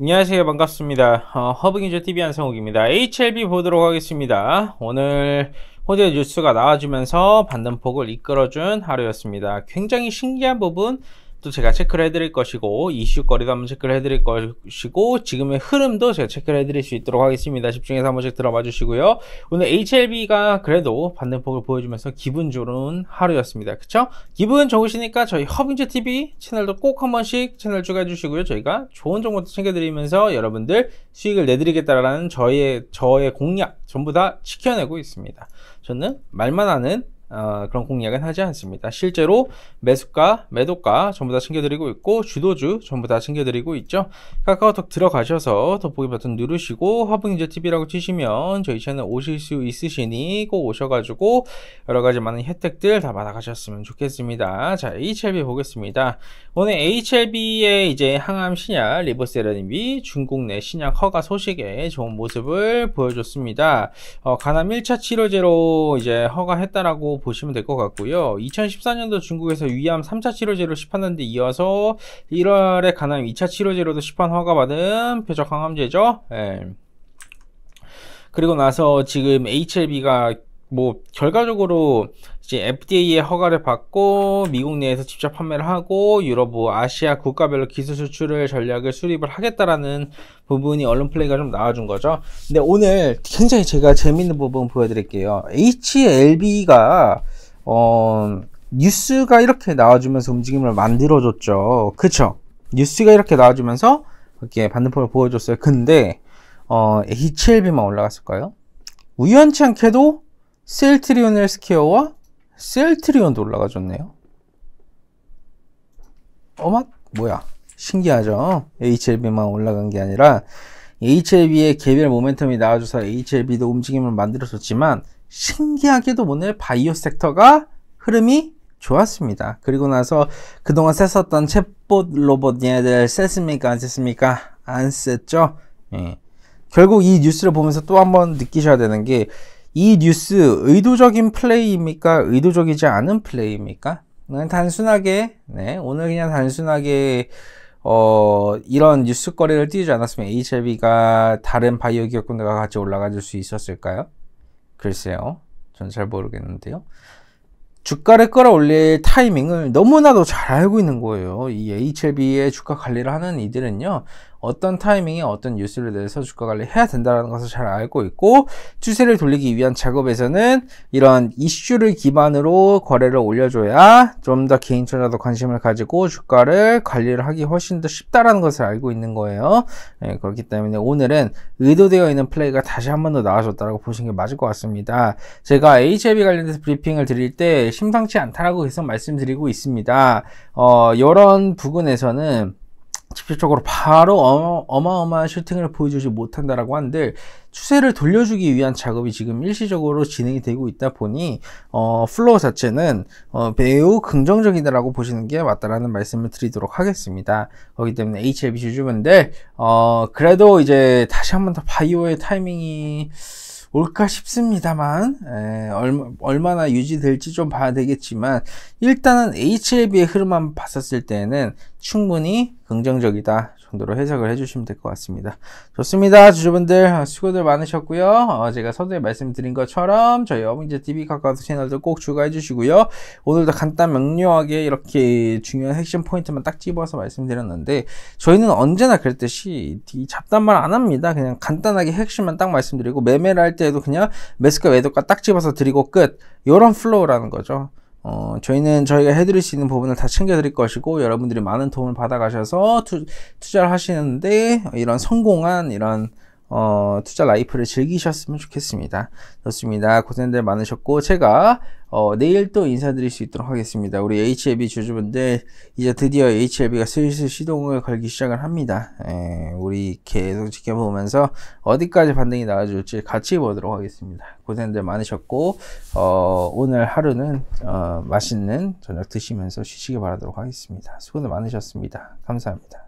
안녕하세요 반갑습니다 어, 허브기조 TV 한성욱입니다 HLB 보도록 하겠습니다 오늘 호재 뉴스가 나와주면서 반등폭을 이끌어준 하루였습니다 굉장히 신기한 부분 또 제가 체크를 해드릴 것이고 이슈거리도 한번 체크를 해드릴 것이고 지금의 흐름도 제가 체크를 해드릴 수 있도록 하겠습니다. 집중해서 한 번씩 들어봐 주시고요. 오늘 HLB가 그래도 받는 폭을 보여주면서 기분 좋은 하루였습니다. 그쵸? 기분 좋으시니까 저희 허빙즈 TV 채널도 꼭한 번씩 채널 추가해 주시고요. 저희가 좋은 정보도 챙겨드리면서 여러분들 수익을 내드리겠다라는 저의 저의 공약 전부 다 지켜내고 있습니다. 저는 말만 하는 어, 그런 공략은 하지 않습니다. 실제로 매수가, 매도가 전부 다 챙겨드리고 있고 주도주 전부 다 챙겨드리고 있죠. 카카오톡 들어가셔서 돋보기 버튼 누르시고 화분인제 t v 라고 치시면 저희 채널 오실 수 있으시니 꼭 오셔가지고 여러가지 많은 혜택들 다 받아가셨으면 좋겠습니다. 자, HLB 보겠습니다. 오늘 HLB의 이제 항암 신약 리보세라님이 중국 내 신약 허가 소식에 좋은 모습을 보여줬습니다. 어, 간암 1차 치료제로 이제 허가했다라고 보시면 될 것 같고요. 2014년도 중국에서 위암 3차 치료제로 시판한 데 이어서 1월에 간암 2차 치료제로도 시판 허가받은 표적 항암제죠. 예. 그리고 나서 지금 HLB가 뭐 결과적으로 이제 FDA의 허가를 받고 미국 내에서 직접 판매를 하고 유럽, 뭐 아시아 국가별로 기술 수출을 전략을 수립을 하겠다라는 부분이 언론 플레이가 좀 나와준 거죠. 근데 오늘 굉장히 제가 재밌는 부분 보여드릴게요. HLB가 어 뉴스가 이렇게 나와주면서 움직임을 만들어줬죠. 그쵸? 뉴스가 이렇게 나와주면서 이렇게 반대폭을 보여줬어요. 근데 어 HLB만 올라갔을까요? 우연치 않게도 셀트리온을 스퀘어와 셀트리온도 올라가 줬네요. 어마 뭐야 신기하죠 HLB만 올라간 게 아니라 HLB의 개별 모멘텀이 나와줘서 HLB도 움직임을 만들었었지만 신기하게도 오늘 바이오 섹터가 흐름이 좋았습니다 그리고 나서 그동안 셌었던 챗봇 로봇 얘네들 셌습니까 안 셌습니까 안 셌죠 예. 결국 이 뉴스를 보면서 또 한번 느끼셔야 되는 게이 뉴스 의도적인 플레이입니까? 의도적이지 않은 플레이입니까? 단순하게 네, 오늘 그냥 단순하게 어, 이런 뉴스거리를 띄우지 않았으면 HLB가 다른 바이오 기업군들과 같이 올라가줄 수 있었을까요? 글쎄요. 전 잘 모르겠는데요. 주가를 끌어올릴 타이밍을 너무나도 잘 알고 있는 거예요. 이 HLB의 주가 관리를 하는 이들은요. 어떤 타이밍에 어떤 뉴스를 내서 주가 관리해야 된다는 것을 잘 알고 있고 추세를 돌리기 위한 작업에서는 이런 이슈를 기반으로 거래를 올려줘야 좀 더 개인 투자도 관심을 가지고 주가를 관리를 하기 훨씬 더 쉽다라는 것을 알고 있는 거예요. 네, 그렇기 때문에 오늘은 의도되어 있는 플레이가 다시 한 번 더나와줬다고 보시는 게 맞을 것 같습니다. 제가 h i v 관련해서 브리핑을 드릴 때 심상치 않다라고 계속 말씀드리고 있습니다. 어, 이런 부분에서는 직접적으로 바로 어, 어마, 어마한 슈팅을 보여주지 못한다라고 한데 추세를 돌려주기 위한 작업이 지금 일시적으로 진행이 되고 있다 보니 어, 플로어 자체는 어, 매우 긍정적이다라고 보시는 게 맞다라는 말씀을 드리도록 하겠습니다. 거기 때문에 HLB 주주분들 어, 그래도 이제 다시 한번 더 바이오의 타이밍이 올까 싶습니다만 에, 얼마, 나 유지될지 좀 봐야 되겠지만 일단은 HLB의 흐름만 봤었을 때는 충분히 긍정적이다 정도로 해석을 해주시면 될 것 같습니다. 좋습니다. 주주분들 수고들 많으셨고요. 어, 제가 서두에 말씀드린 것처럼 저희 어빙제TV 카카오톡 채널도 꼭 추가해 주시고요. 오늘도 간단 명료하게 이렇게 중요한 핵심 포인트만 딱 집어서 말씀드렸는데 저희는 언제나 그랬듯이 잡담말 안 합니다. 그냥 간단하게 핵심만 딱 말씀드리고 매매를 할 때도 그냥 매스과 외도가딱 집어서 드리고 끝. 요런 플로우라는 거죠. 어, 저희는 저희가 해드릴 수 있는 부분을 다 챙겨드릴 것이고 여러분들이 많은 도움을 받아가셔서 투, 투자를 하시는데 이런 성공한 이런 어, 투자 라이프를 즐기셨으면 좋겠습니다. 좋습니다. 고생들 많으셨고 제가 어, 내일 또 인사드릴 수 있도록 하겠습니다. 우리 HLB 주주분들 이제 드디어 HLB가 슬슬 시동을 걸기 시작을 합니다. 에, 예, 우리 계속 지켜보면서 어디까지 반등이 나와줄지 같이 보도록 하겠습니다. 고생들 많으셨고 어, 오늘 하루는 어, 맛있는 저녁 드시면서 쉬시길 바라도록 하겠습니다. 수고들 많으셨습니다. 감사합니다.